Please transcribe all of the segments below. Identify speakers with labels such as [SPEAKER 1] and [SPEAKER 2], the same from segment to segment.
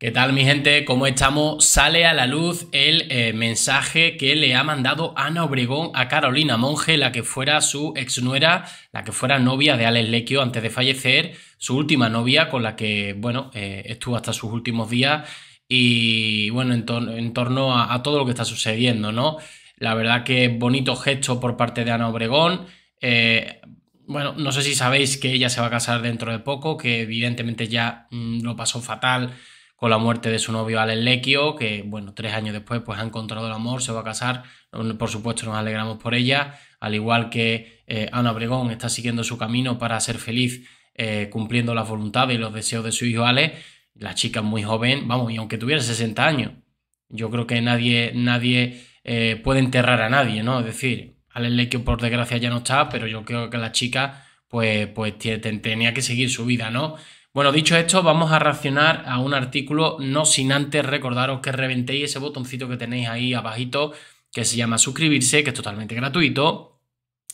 [SPEAKER 1] ¿Qué tal mi gente? ¿Cómo estamos? Sale a la luz el eh, mensaje que le ha mandado Ana Obregón a Carolina Monge, la que fuera su exnuera, la que fuera novia de Alex Lequio antes de fallecer, su última novia con la que, bueno, eh, estuvo hasta sus últimos días y, bueno, en, torno a, todo lo que está sucediendo, ¿no? La verdad que bonito gesto por parte de Ana Obregón. Eh, bueno, no sé si sabéis que ella se va a casar dentro de poco, que evidentemente ya mm, lo pasó fatal con la muerte de su novio Alex Lequio, que bueno, tres años después pues ha encontrado el amor, se va a casar, por supuesto nos alegramos por ella, al igual que eh, Ana Obregón está siguiendo su camino para ser feliz eh, cumpliendo las voluntades y los deseos de su hijo Alex, la chica es muy joven, vamos, y aunque tuviera 60 años, yo creo que nadie, nadie eh, puede enterrar a nadie, ¿no? Es decir, Alex por desgracia ya no está, pero yo creo que la chica pues, pues tenía que seguir su vida, ¿no? Bueno, dicho esto, vamos a reaccionar a un artículo, no sin antes recordaros que reventéis ese botoncito que tenéis ahí abajito, que se llama suscribirse, que es totalmente gratuito,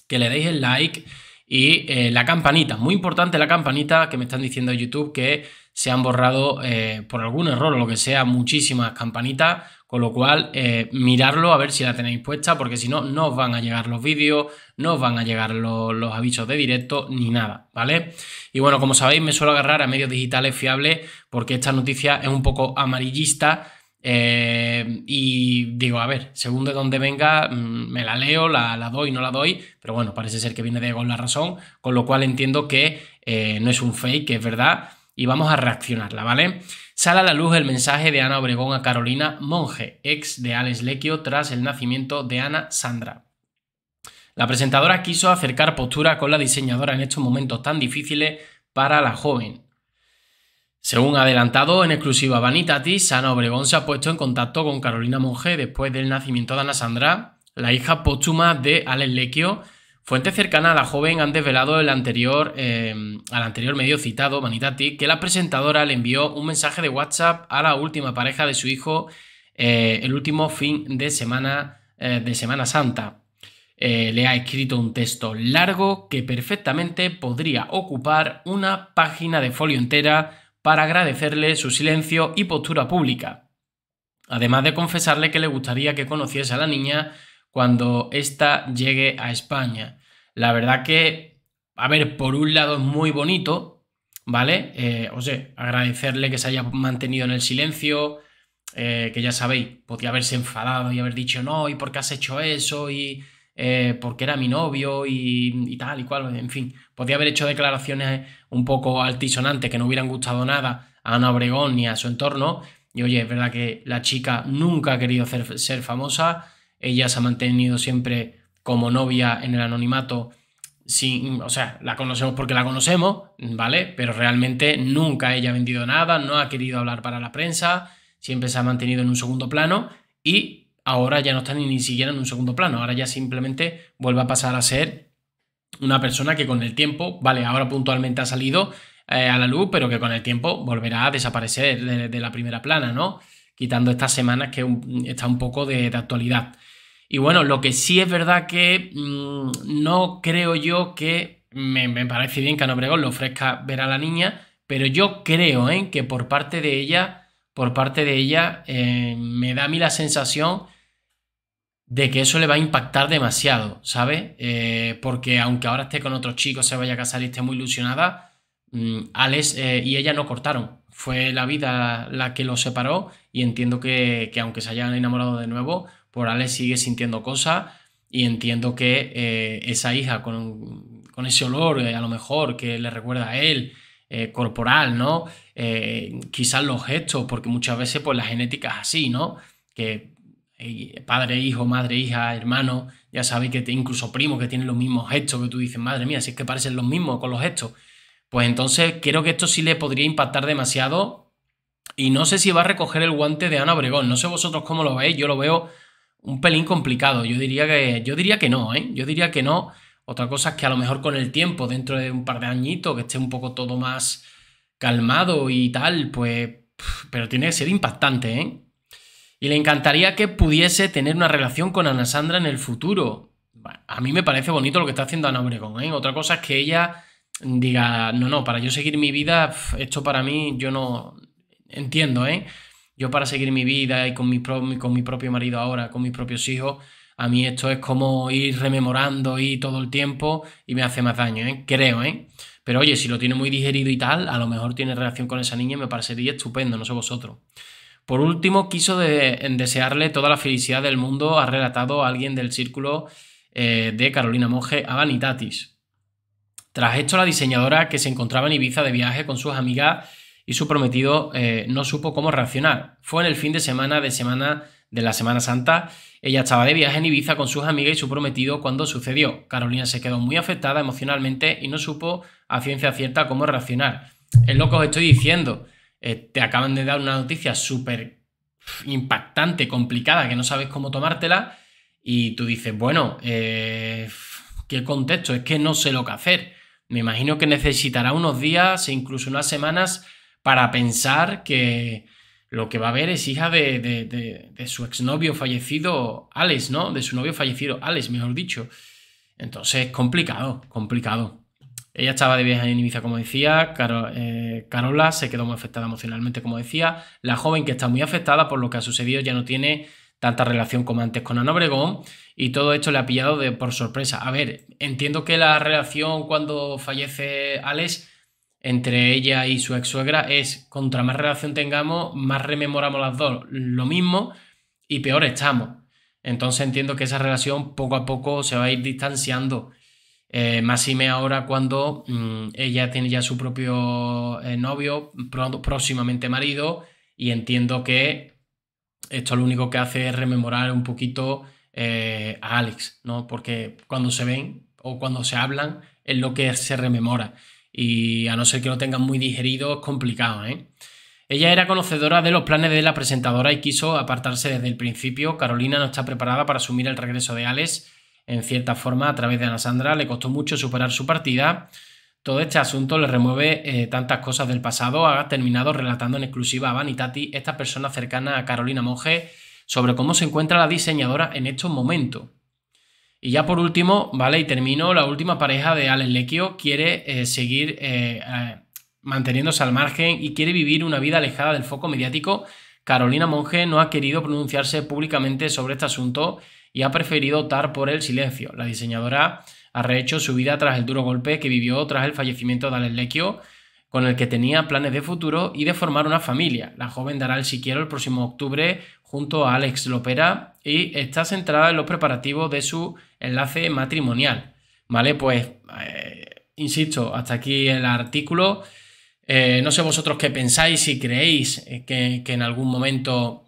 [SPEAKER 1] que le deis el like y eh, la campanita, muy importante la campanita que me están diciendo YouTube que se han borrado eh, por algún error o lo que sea muchísimas campanitas con lo cual, eh, mirarlo a ver si la tenéis puesta, porque si no, no os van a llegar los vídeos, no os van a llegar los, avisos de directo ni nada, ¿vale? Y bueno, como sabéis, me suelo agarrar a medios digitales fiables porque esta noticia es un poco amarillista. Eh, y digo, a ver, según de dónde venga, mm, me la leo, la, la, doy, no la doy, pero bueno, parece ser que viene de Gol la razón, con lo cual entiendo que eh, no es un fake, que es verdad y vamos a reaccionarla, ¿vale? Sale a la luz el mensaje de Ana Obregón a Carolina Monge, ex de Alex Lequio, tras el nacimiento de Ana Sandra. La presentadora quiso acercar postura con la diseñadora en estos momentos tan difíciles para la joven. Según adelantado en exclusiva Vanitatis, Ana Obregón se ha puesto en contacto con Carolina Monge después del nacimiento de Ana Sandra, la hija póstuma de Alex Lequio, Fuente cercana a la joven han desvelado anterior, eh, al anterior medio citado, Vanitati, que la presentadora le envió un mensaje de WhatsApp a la última pareja de su hijo eh, el último fin de semana eh, de Semana Santa. le ha escrito un texto largo que perfectamente podría ocupar una página de folio entera para agradecerle su silencio y postura pública. Además de confesarle que le gustaría que conociese a la niña cuando ésta llegue a España. La verdad que, a ver, por un lado es muy bonito, ¿vale? Eh, os o agradecerle que se haya mantenido en el silencio, eh, que ya sabéis, podía haberse enfadado y haber dicho no, y por qué has hecho eso, y eh, porque era mi novio, y, tal y cual, en fin, podía haber hecho declaraciones un poco altisonantes que no hubieran gustado nada a Ana Obregón ni a su entorno. Y oye, es verdad que la chica nunca ha querido ser, ser famosa, ella se ha mantenido siempre como novia en el anonimato. Sin, o sea, la conocemos porque la conocemos, ¿vale? Pero realmente nunca ella ha vendido nada, no ha querido hablar para la prensa, siempre se ha mantenido en un segundo plano y ahora ya no está ni, siquiera en un segundo plano, ahora ya simplemente vuelve a pasar a ser una persona que con el tiempo, vale, ahora puntualmente ha salido eh, a la luz, pero que con el tiempo volverá a desaparecer de, la primera plana, ¿no? Quitando estas semanas que está un poco de actualidad. Y bueno, lo que sí es verdad que mm, no creo yo que me, parece bien que a Nobregón le ofrezca ver a la niña, pero yo creo ¿eh? que por parte de ella, por parte de ella, eh, me da a mí la sensación de que eso le va a impactar demasiado, ¿sabes? Eh, porque aunque ahora esté con otros chicos, se vaya a casar y esté muy ilusionada, mm, Alex eh, y ella no cortaron. Fue la vida la que los separó y entiendo que, que aunque se hayan enamorado de nuevo, por Alex sigue sintiendo cosas y entiendo que eh, esa hija con, ese olor, eh, a lo mejor, que le recuerda a él, eh, corporal, ¿no? quizás los gestos, porque muchas veces pues la genética es así, ¿no? Que padre, hijo, madre, hija, hermano, ya sabéis que te, incluso primo que tienen los mismos gestos, que tú dices, madre mía, si es que parecen los mismos con los gestos. Pues entonces creo que esto sí le podría impactar demasiado y no sé si va a recoger el guante de Ana Obregón, no sé vosotros cómo lo veis, yo lo veo un pelín complicado. Yo diría que, yo diría que no, ¿eh? Yo diría que no. Otra cosa es que a lo mejor con el tiempo, dentro de un par de añitos, que esté un poco todo más calmado y tal, pues... Pero tiene que ser impactante, ¿eh? Y le encantaría que pudiese tener una relación con Ana Sandra en el futuro. a mí me parece bonito lo que está haciendo Ana Obregón, ¿eh? Otra cosa es que ella diga, no, no, para yo seguir mi vida, esto para mí, yo no entiendo, ¿eh? Yo para seguir mi vida y con mi, con mi propio marido ahora, con mis propios hijos, a mí esto es como ir rememorando y todo el tiempo y me hace más daño, ¿eh? creo, ¿eh? Pero oye, si lo tiene muy digerido y tal, a lo mejor tiene relación con esa niña y me parecería estupendo, no sé vosotros. Por último, quiso desearle toda la felicidad del mundo, ha relatado alguien del círculo eh, de Carolina Monge a Vanitatis. Tras esto, la diseñadora que se encontraba en Ibiza de viaje con sus amigas y su prometido eh, no supo cómo reaccionar. Fue en el fin de semana de semana de la Semana Santa. Ella estaba de viaje en Ibiza con sus amigas y su prometido cuando sucedió. Carolina se quedó muy afectada emocionalmente y no supo a ciencia cierta cómo reaccionar. Es lo que os estoy diciendo. Eh, te acaban de dar una noticia súper impactante, complicada, que no sabes cómo tomártela y tú dices, bueno, eh, ¿qué contexto? Es que no sé lo que hacer. Me imagino que necesitará unos días e incluso unas semanas para pensar que lo que va a ver es hija de, su exnovio fallecido, Alex, ¿no? De su novio fallecido, Alex, mejor dicho. Entonces, complicado, complicado. Ella estaba de viaje en Ibiza, como decía. Eh, Carola se quedó muy afectada emocionalmente, como decía. La joven que está muy afectada por lo que ha sucedido ya no tiene tanta relación como antes con Ana Obregón y todo esto le ha pillado de, por sorpresa. A ver, entiendo que la relación cuando fallece Alex entre ella y su ex suegra es contra más relación tengamos, más rememoramos las dos lo mismo y peor estamos. Entonces entiendo que esa relación poco a poco se va a ir distanciando. Eh, más y me ahora cuando mm, ella tiene ya su propio eh, novio, próximamente marido, y entiendo que esto lo único que hace es rememorar un poquito eh, a Alex, ¿no? Porque cuando se ven o cuando se hablan es lo que se rememora y a no ser que lo tengan muy digerido, es complicado, ¿eh? Ella era conocedora de los planes de la presentadora y quiso apartarse desde el principio. Carolina no está preparada para asumir el regreso de Alex. En cierta forma, a través de Ana Sandra, le costó mucho superar su partida. Todo este asunto le remueve eh, tantas cosas del pasado. Ha terminado relatando en exclusiva a Vanitati, esta persona cercana a Carolina Monge, sobre cómo se encuentra la diseñadora en estos momentos. Y ya por último, ¿vale? Y termino, la última pareja de Alex Lequio quiere eh, seguir eh, manteniéndose al margen y quiere vivir una vida alejada del foco mediático. Carolina Monge no ha querido pronunciarse públicamente sobre este asunto y ha preferido optar por el silencio. La diseñadora ha rehecho su vida tras el duro golpe que vivió tras el fallecimiento de Alex Lequio, con el que tenía planes de futuro y de formar una familia. La joven dará el siquiera el próximo octubre junto a Alex Lopera y está centrada en los preparativos de su enlace matrimonial. Vale, pues eh, insisto, hasta aquí el artículo. Eh, no sé vosotros qué pensáis, si creéis eh, que, en algún momento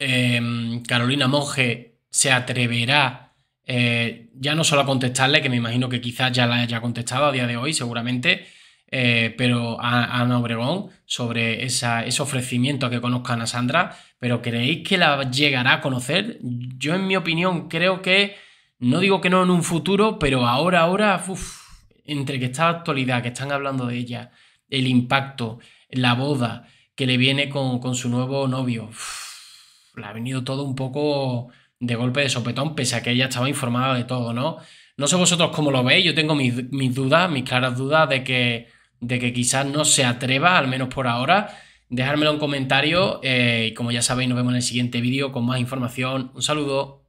[SPEAKER 1] em, Carolina Monge se atreverá ya no solo a contestarle, que me imagino que quizás ya la haya contestado a día de hoy, seguramente, eh, pero a, Ana Obregón sobre esa, ese ofrecimiento a que conozcan a Sandra, pero ¿creéis que la llegará a conocer? Yo en mi opinión creo que, no digo que no en un futuro, pero ahora, ahora, entre que está la actualidad, que están hablando de ella, el impacto, la boda que le viene con, su nuevo novio, le ha venido todo un poco de golpe de sopetón, pese a que ella estaba informada de todo, ¿no? No sé vosotros cómo lo veis, yo tengo mis dudas, mis claras dudas de que de que quizás no se atreva, al menos por ahora, dejármelo en comentario eh, y como ya sabéis nos vemos en el siguiente vídeo con más información. Un saludo.